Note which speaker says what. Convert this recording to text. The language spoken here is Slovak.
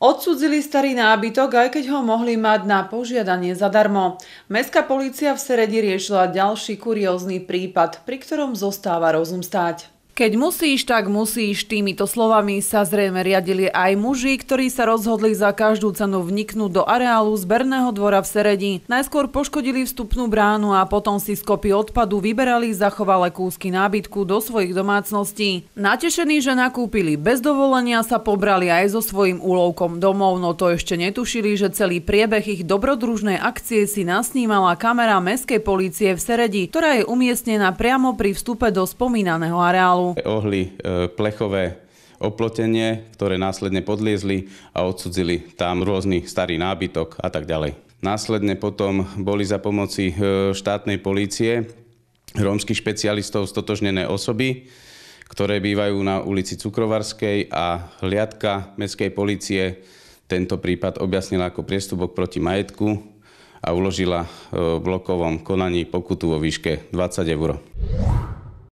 Speaker 1: Odsudzili starý nábytok, aj keď ho mohli mať na požiadanie zadarmo. Mestská polícia v Seredi riešila ďalší kuriózny prípad, pri ktorom zostáva rozum stáť. Keď musíš, tak musíš. Týmito slovami sa zrejme riadili aj muži, ktorí sa rozhodli za každú cenu vniknúť do areálu zberného dvora v Seredi. Najskôr poškodili vstupnú bránu a potom si z kopy odpadu vyberali zachovalé kúsky nábytku do svojich domácností. Natešení, že nakúpili bez dovolenia, sa pobrali aj so svojím úlovkom domov, no to ešte netušili, že celý priebeh ich dobrodružnej akcie si nasnímala kamera Mestskej polície v Seredi, ktorá je umiestnená priamo pri vstupe do spomínaného areálu.
Speaker 2: Ohli e, plechové oplotenie, ktoré následne podliezli a odsudzili tam rôzny starý nábytok a tak ďalej. Následne potom boli za pomoci e, štátnej polície rómskych špecialistov stotožnené osoby, ktoré bývajú na ulici Cukrovarskej a hliadka mestskej policie tento prípad objasnila ako priestupok proti majetku a uložila e, v blokovom konaní pokutu vo výške 20 eur.